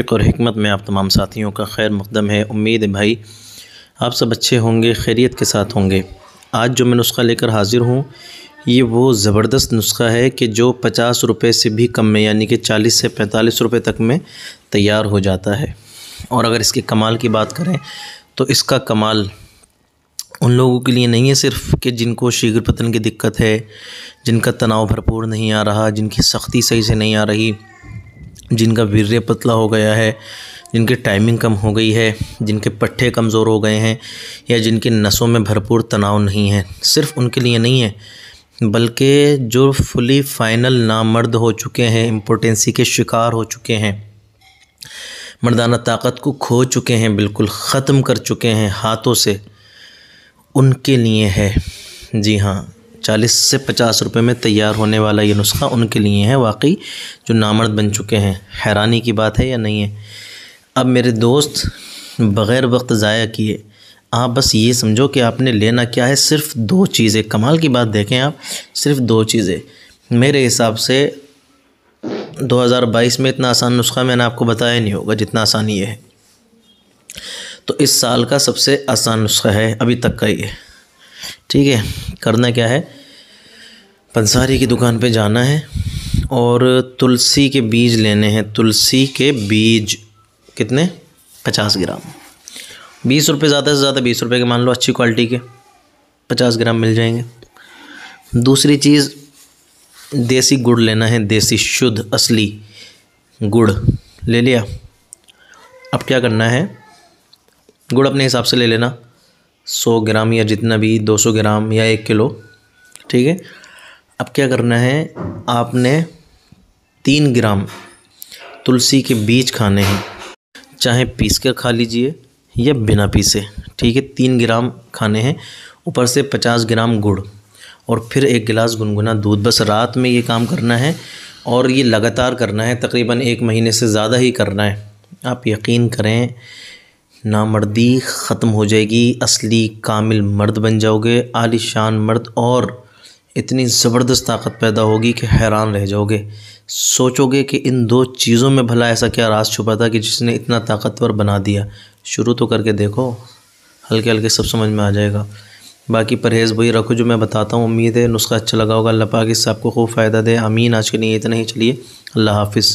फ़िक्र और हमत में आप तमाम साथियों का खैर मकदम है उम्मीद है भाई आप सब अच्छे होंगे खैरियत के साथ होंगे आज जो मैं नुस्खा लेकर हाज़िर हूँ ये वो ज़बरदस्त नुस्खा है कि जो पचास रुपये से भी कम में यानी कि चालीस से पैंतालीस रुपये तक में तैयार हो जाता है और अगर इसके कमाल की बात करें तो इसका कमाल उन लोगों के लिए नहीं है सिर्फ कि जिनको शीघ्र पतन की दिक्कत है जिनका तनाव भरपूर नहीं आ रहा जिनकी सख्ती सही से नहीं आ रही जिनका वीर्य पतला हो गया है जिनकी टाइमिंग कम हो गई है जिनके पट्टे कमज़ोर हो गए हैं या जिनके नसों में भरपूर तनाव नहीं है सिर्फ उनके लिए नहीं है बल्कि जो फुली फाइनल नामर्द हो चुके हैं इम्पोर्टेंसी के शिकार हो चुके हैं मर्दाना ताकत को खो चुके हैं बिल्कुल ख़त्म कर चुके हैं हाथों से उनके लिए है जी हाँ चालीस से पचास रुपये में तैयार होने वाला ये नुस्खा उनके लिए है वाकई जो नामर्द बन चुके हैं हैरानी की बात है या नहीं है अब मेरे दोस्त बग़ैर वक्त ज़ाया किए आप बस ये समझो कि आपने लेना क्या है सिर्फ दो चीज़ें कमाल की बात देखें आप सिर्फ दो चीज़ें मेरे हिसाब से 2022 में इतना आसान नुस्खा मैंने आपको बताया नहीं होगा जितना आसान ये है तो इस साल का सबसे आसान नुस्खा है अभी तक का ये ठीक है करना क्या है पंसारी की दुकान पे जाना है और तुलसी के बीज लेने हैं तुलसी के बीज कितने पचास ग्राम बीस रुपये ज़्यादा से ज़्यादा बीस रुपये के मान लो अच्छी क्वालिटी के पचास ग्राम मिल जाएंगे दूसरी चीज़ देसी गुड़ लेना है देसी शुद्ध असली गुड़ ले लिया अब क्या करना है गुड़ अपने हिसाब से ले लेना सौ ग्राम या जितना भी दो सौ ग्राम या एक किलो ठीक है अब क्या करना है आपने तीन ग्राम तुलसी के बीज खाने हैं चाहे पीस कर खा लीजिए या बिना पीसे ठीक है तीन ग्राम खाने हैं ऊपर से पचास ग्राम गुड़ और फिर एक गिलास गुनगुना दूध बस रात में ये काम करना है और ये लगातार करना है तकरीबन एक महीने से ज़्यादा ही करना है आप यकीन करें नामर्दी ख़त्म हो जाएगी असली कामिल मर्द बन जाओगे आलिशान मर्द और इतनी ज़बरदस्त ताकत पैदा होगी कि हैरान रह जाओगे सोचोगे कि इन दो चीज़ों में भला ऐसा क्या राज छुपा था कि जिसने इतना ताकतवर बना दिया शुरू तो करके देखो हल्के हल्के सब समझ में आ जाएगा बाकी परहेज़ वही रखो जो मैं बताता हूँ उम्मीद है नुस्खा अच्छा लगा होगा अल्लाह पाकि इससे आपको खूब फ़ायदा दे अमीन आज के लिए इतना ही चलिए अल्लाह हाफिज़